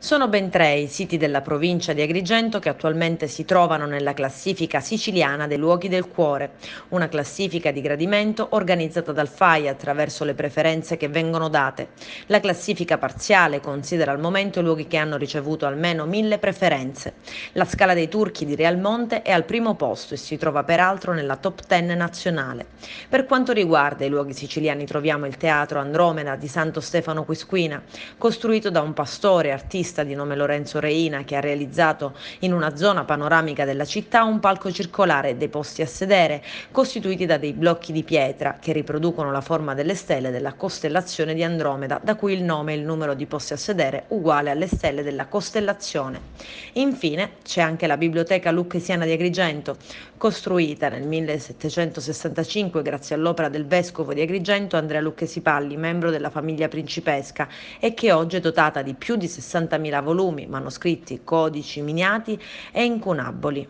Sono ben tre i siti della provincia di Agrigento che attualmente si trovano nella classifica siciliana dei luoghi del cuore, una classifica di gradimento organizzata dal FAI attraverso le preferenze che vengono date. La classifica parziale considera al momento i luoghi che hanno ricevuto almeno mille preferenze. La scala dei turchi di Real Monte è al primo posto e si trova peraltro nella top ten nazionale. Per quanto riguarda i luoghi siciliani troviamo il teatro Andromeda di Santo Stefano Quisquina, costruito da un pastore artista artista di nome Lorenzo Reina che ha realizzato in una zona panoramica della città un palco circolare dei posti a sedere, costituiti da dei blocchi di pietra che riproducono la forma delle stelle della costellazione di Andromeda, da cui il nome e il numero di posti a sedere uguale alle stelle della costellazione. Infine c'è anche la biblioteca lucchesiana di Agrigento, costruita nel 1765 grazie all'opera del vescovo di Agrigento Andrea Lucchesi Palli, membro della famiglia principesca, e che oggi è dotata di più di 60 60.000 volumi, manoscritti, codici miniati e incunaboli.